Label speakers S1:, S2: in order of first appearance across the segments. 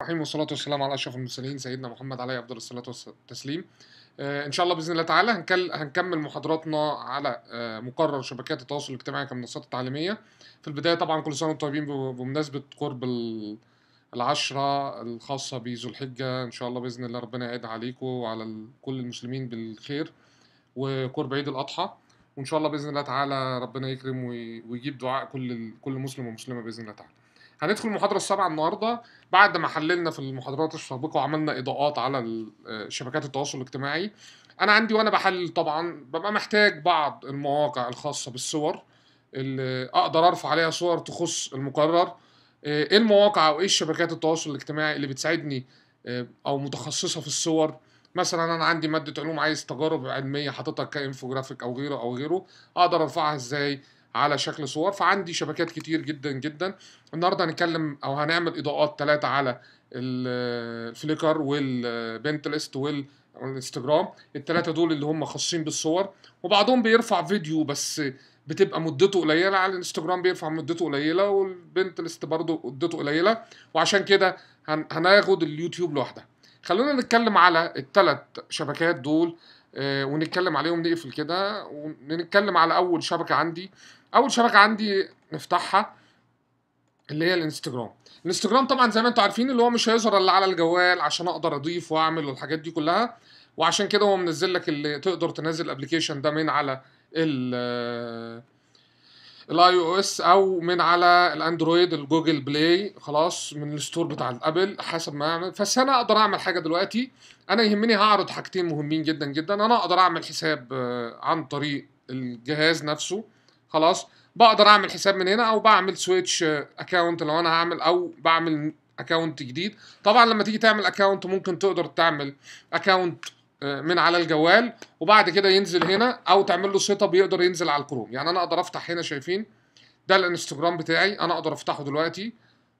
S1: الرحيم والصلاة والسلام على أشرف المرسلين سيدنا محمد عليه أفضل الصلاة والتسليم آه، إن شاء الله بإذن الله تعالى هنكمل محاضراتنا على آه، مقرر شبكات التواصل الاجتماعي كمنصات تعليمية في البداية طبعا كل سنة وانتم طيبين بمناسبة قرب العشرة الخاصة بذو الحجة إن شاء الله بإذن الله ربنا يعيد عليكم وعلى كل المسلمين بالخير وقرب عيد الأضحى وإن شاء الله بإذن الله تعالى ربنا يكرم ويجيب دعاء كل كل مسلم ومسلمة بإذن الله تعالى هندخل المحاضرة السابعة النهاردة بعد ما حللنا في المحاضرات السابقة وعملنا إضاءات على آه، شبكات التواصل الاجتماعي أنا عندي وأنا بحلل طبعا ببقى محتاج بعض المواقع الخاصة بالصور اللي أقدر أرفع عليها صور تخص المقرر آه، إيه المواقع أو إيه الشبكات التواصل الاجتماعي اللي بتساعدني آه، أو متخصصة في الصور مثلا انا عندي ماده علوم عايز تجارب علميه حاططها كانفوجرافيك او غيره او غيره اقدر ارفعها ازاي على شكل صور فعندي شبكات كتير جدا جدا النهارده هنتكلم او هنعمل اضاءات ثلاثه على الفليكر والبنتلست والانستجرام الثلاثه دول اللي هم خاصين بالصور وبعضهم بيرفع فيديو بس بتبقى مدته قليله على الانستجرام بيرفع مدته قليله والبنتلست برضه مدته قليله وعشان كده هناخد اليوتيوب لوحدها خلونا نتكلم على الثلاث شبكات دول آه، ونتكلم عليهم نقفل كده ونتكلم على اول شبكه عندي اول شبكه عندي نفتحها اللي هي الانستجرام الانستجرام طبعا زي ما انتم عارفين اللي هو مش هيظهر الا على الجوال عشان اقدر اضيف واعمل والحاجات دي كلها وعشان كده هو منزل لك اللي تقدر تنزل الابلكيشن ده من على ال الاي او اس او من على الاندرويد الجوجل بلاي خلاص من الستور بتاع الابل حسب ما اعمل بس انا اقدر اعمل حاجه دلوقتي انا يهمني هعرض حاجتين مهمين جدا جدا انا اقدر اعمل حساب آه، عن طريق الجهاز نفسه خلاص بقدر اعمل حساب من هنا او بعمل سويتش اكونت لو انا هعمل او بعمل اكونت جديد طبعا لما تيجي تعمل اكونت ممكن تقدر تعمل اكونت آه، من على الجوال وبعد كده ينزل هنا او تعمل له سيت اب يقدر ينزل على الكروم يعني انا اقدر افتح هنا شايفين ده الانستجرام بتاعي انا اقدر افتحه دلوقتي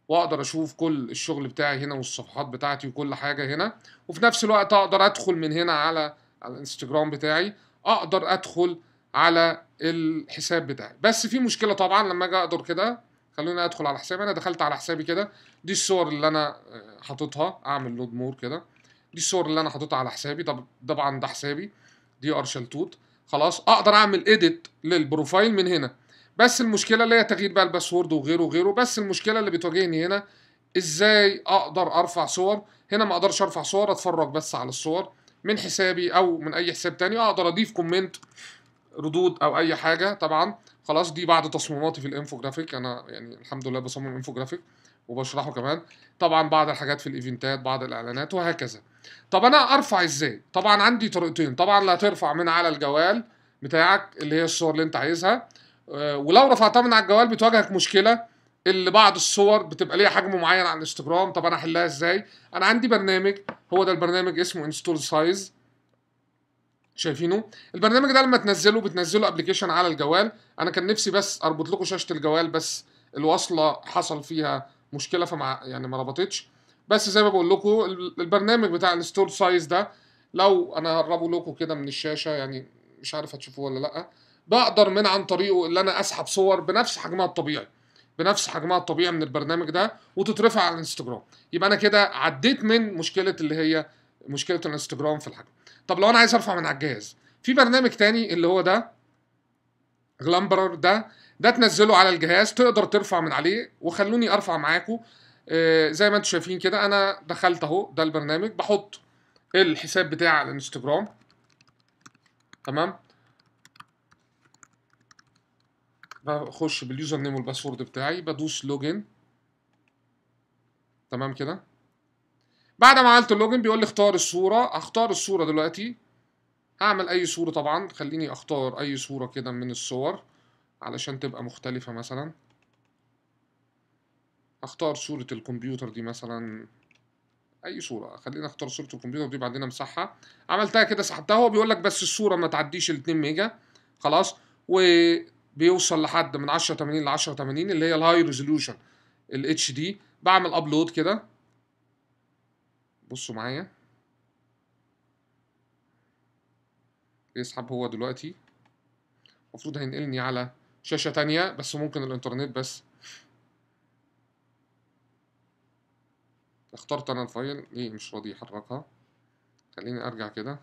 S1: واقدر اشوف كل الشغل بتاعي هنا والصفحات بتاعتي وكل حاجه هنا وفي نفس الوقت اقدر ادخل من هنا على على الانستجرام بتاعي اقدر ادخل على الحساب بتاعي بس في مشكله طبعا لما اجي اقدر كده خلوني ادخل على حسابي انا دخلت على حسابي كده دي الصور اللي انا آه، حاططها اعمل لود مور كده دي الصور اللي انا حاططها على حسابي طب طبعا ده حسابي دي ارشل توت خلاص اقدر اعمل اديت للبروفايل من هنا بس المشكله اللي هي تغيير بقى الباسورد وغيره وغيره بس المشكله اللي بتواجهني هنا ازاي اقدر ارفع صور هنا ما اقدرش ارفع صور اتفرج بس على الصور من حسابي او من اي حساب تاني اقدر اضيف كومنت ردود او اي حاجه طبعا خلاص دي بعد تصميماتي في الانفوجرافيك انا يعني الحمد لله بصمم انفوجرافيك وبشرحه كمان طبعا بعض الحاجات في الايفنتات بعض الاعلانات وهكذا طب انا ارفع ازاي طبعا عندي طريقتين طبعا لا ترفع من على الجوال بتاعك اللي هي الصور اللي انت عايزها آه، ولو رفعتها من على الجوال بتواجهك مشكله اللي بعض الصور بتبقى ليها حجم معين على الانستجرام طب انا احلها ازاي انا عندي برنامج هو ده البرنامج اسمه انستول سايز شايفينه البرنامج ده لما تنزله بتنزله ابلكيشن على الجوال انا كان نفسي بس اربط لكم شاشه الجوال بس الوصله حصل فيها مشكله فمع يعني ما ربطتش بس زي ما بقول لكم البرنامج بتاع الستور سايز ده لو انا هقربه لكم كده من الشاشه يعني مش عارف هتشوفوه ولا لا بقدر من عن طريقه ان انا اسحب صور بنفس حجمها الطبيعي بنفس حجمها الطبيعي من البرنامج ده وتترفع على الانستجرام يبقى انا كده عديت من مشكله اللي هي مشكله الانستجرام في الحجم طب لو انا عايز ارفع من على الجهاز في برنامج تاني اللي هو ده غلامبرر ده ده تنزله على الجهاز تقدر ترفع من عليه وخلوني ارفع معاكم آه، زي ما انتم شايفين كده انا دخلت اهو ده البرنامج بحط الحساب بتاع الانستجرام تمام بخش باليوزر نيم والباسورد بتاعي بدوس لوجن تمام كده بعد ما عملت اللوجن بيقول لي اختار الصوره هختار الصوره دلوقتي هعمل اي صوره طبعا خليني اختار اي صوره كده من الصور علشان تبقى مختلفه مثلا اختار صوره الكمبيوتر دي مثلا اي صوره خلينا اختار صوره الكمبيوتر دي بعدين امسحها عملتها كده سحبتها هو بيقول لك بس الصوره ما تعديش ال 2 ميجا خلاص وبيوصل لحد من 1080 ل 1080 اللي هي الهاي ريزولوشن الاتش دي بعمل ابلود كده بصوا معايا يسحب هو دلوقتي المفروض هينقلني على شاشة تانية بس ممكن الانترنت بس اخترت انا الفايل ليه مش راضي يحركها خليني ارجع كده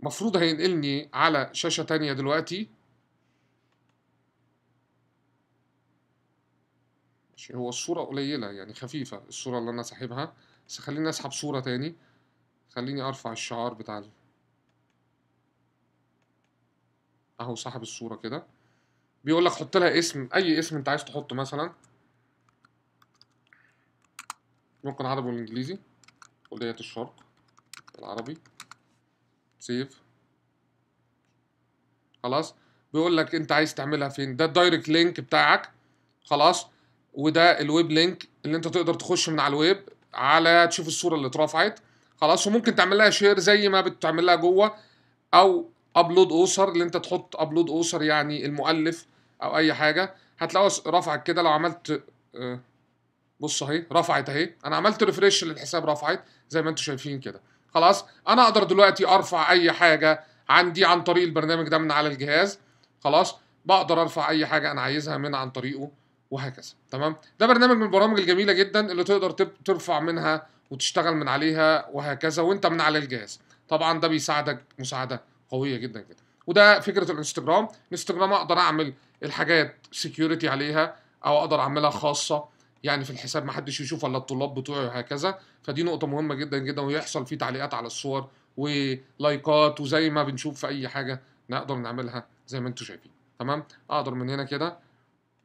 S1: المفروض هينقلني على شاشة تانية دلوقتي ماشي هو الصورة قليلة يعني خفيفة الصورة اللي أنا ساحبها بس خليني أسحب صورة تاني خليني أرفع الشعار بتاع ال... أهو سحب الصورة كده بيقول لك حط لها اسم أي اسم أنت عايز تحطه مثلا ممكن عربي والإنجليزي كلية الشرق العربي سيف خلاص بيقول لك انت عايز تعملها فين ده الدايركت لينك بتاعك خلاص وده الويب لينك اللي انت تقدر تخش من على الويب على تشوف الصوره اللي اترفعت خلاص وممكن تعمل لها شير زي ما بتعمل لها جوه او ابلود اوسر اللي انت تحط ابلود اوسر يعني المؤلف او اي حاجه هتلاقوها رفعت كده لو عملت آه، بص اهي رفعت اهي انا عملت ريفريش للحساب رفعت زي ما انتم شايفين كده خلاص انا اقدر دلوقتي ارفع اي حاجه عندي عن طريق البرنامج ده من على الجهاز خلاص بقدر ارفع اي حاجه انا عايزها من عن طريقه وهكذا تمام ده برنامج من البرامج الجميله جدا اللي تقدر ترفع منها وتشتغل من عليها وهكذا وانت من على الجهاز طبعا ده بيساعدك مساعده قويه جدا جدا وده فكره الانستجرام الانستجرام اقدر اعمل الحاجات سكيورتي عليها او اقدر اعملها خاصه يعني في الحساب ما حدش يشوف الا الطلاب بتوعي وهكذا فدي نقطه مهمه جدا جدا ويحصل فيه تعليقات على الصور ولايكات وزي ما بنشوف في اي حاجه نقدر نعملها زي ما انتم شايفين تمام اقدر من هنا كده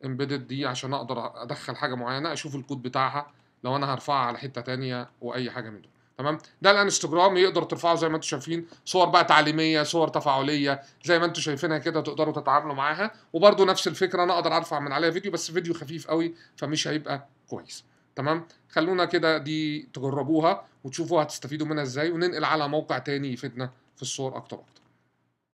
S1: امبيدد دي عشان اقدر ادخل حاجه معينه اشوف الكود بتاعها لو انا هرفعها على حته تانية واي حاجه من دول تمام ده الانستجرام يقدر ترفعه زي ما انتم شايفين صور بقى تعليميه صور تفاعليه زي ما انتم شايفينها كده تقدروا تتعاملوا معاها وبرده نفس الفكره انا اقدر ارفع من عليها فيديو بس فيديو خفيف قوي فمش هيبقى كويس تمام خلونا كده دي تجربوها وتشوفوا هتستفيدوا منها ازاي وننقل على موقع تاني يفيدنا في الصور اكتر واكتر